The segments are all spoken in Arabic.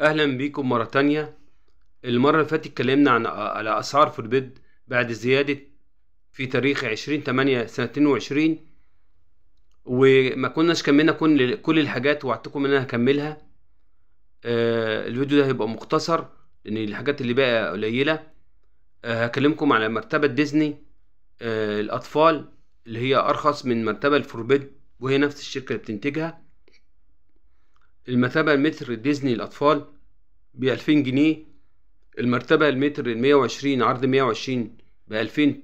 اهلا بيكم مرة تانية المرة اللي فاتت اتكلمنا عن آه، على اسعار في البيض بعد زيادة في تاريخ عشرين تمانية سنة اتنين وعشرين وما كناش كملنا كل كل الحاجات وعدتكم ان انا هكملها آه، الفيديو ده هيبقى مختصر لان الحاجات اللي بقى قليلة آه، هكلمكم على مرتبة ديزني الاطفال اللي هي ارخص من مرتبة الفوربيد وهي نفس الشركة اللي بتنتجها المثابة المتر ديزني للأطفال بألفين جنيه المرتبة المتر ال وعشرين عرض 120 وعشرين بألفين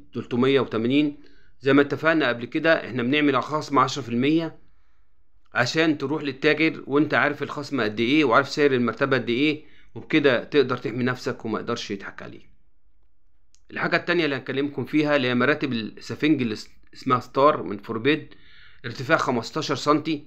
وتمانين زي ما اتفقنا قبل كده احنا بنعمل خصم عشرة في المية عشان تروح للتاجر وانت عارف الخصم قد ايه وعارف سعر المرتبة قد ايه وبكده تقدر تحمي نفسك وما يقدرش يضحك عليك الحاجة التانية اللي هنكلمكم فيها اللي هي مراتب السفنج اللي اسمها ستار من فوربيد ارتفاع 15 سنتي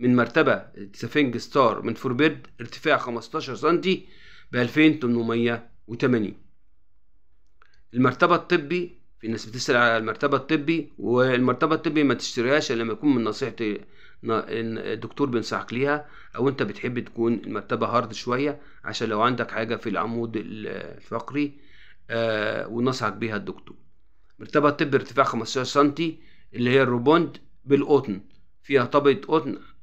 من مرتبة سفنج ستار من فوربيرد ارتفاع 15 سم ب 2880 المرتبة الطبي في ناس بتسأل على المرتبة الطبي والمرتبة الطبي ما تشتريهاش إلا لما يكون من نصيحة الدكتور بينصحك ليها أو أنت بتحب تكون المرتبة هارد شوية عشان لو عندك حاجة في العمود الفقري آه ونصحك بيها الدكتور مرتبة الطبي ارتفاع 15 سم اللي هي الروبوند بالقطن فيها طبقة قطن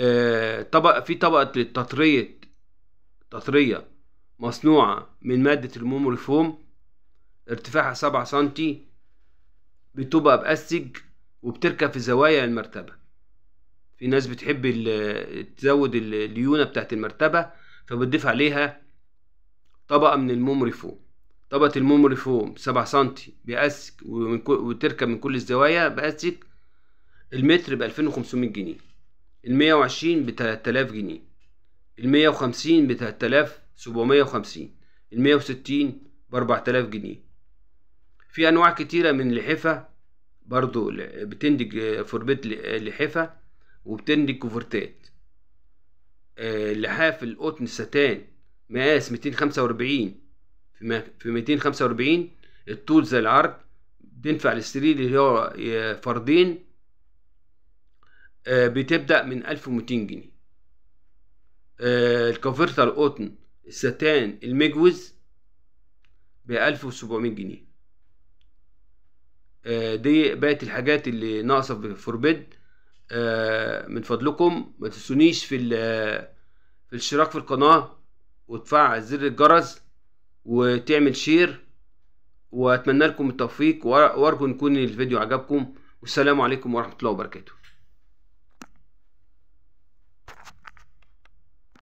آه، طبق في طبقة للتطرية تطرية مصنوعة من مادة الميموري فوم ارتفاعها سبعة سنتي بتبقى بأسج وبتركب في زوايا المرتبة في ناس بتحب تزود الليونة بتاعت المرتبة فبتضيف عليها طبقة من الميموري فوم طبقة الميموري فوم سبعة سنتي بأسج وتركب من كل الزوايا بأسج المتر بألفين وخمسمية جنيه المية وعشرين بتلات آلاف جنيه المية وخمسين بتلات آلاف سبعمية وخمسين المية وستين بأربع آلاف جنيه في أنواع كتيرة من اللحفة برضو بتنتج فوربيت لحفة وبتنتج كوفرتات آه، لحاف القطن ستان مقاس ميتين خمسة وأربعين في ميتين خمسة وأربعين الطول زي العرض تنفع للسرير اللي هو آه، فردين آه، بتبدأ من 1200 جنيه الكافرثة القطن الستان المجوز ب 1700 جنيه آه، دي بقت الحاجات اللي ناقصة في فوربيد آه، من فضلكم ما تنسونيش في في الاشتراك في القناة وتفعل زر الجرس وتعمل شير واتمنى لكم التوفيق وارجو نكون الفيديو عجبكم والسلام عليكم ورحمة الله وبركاته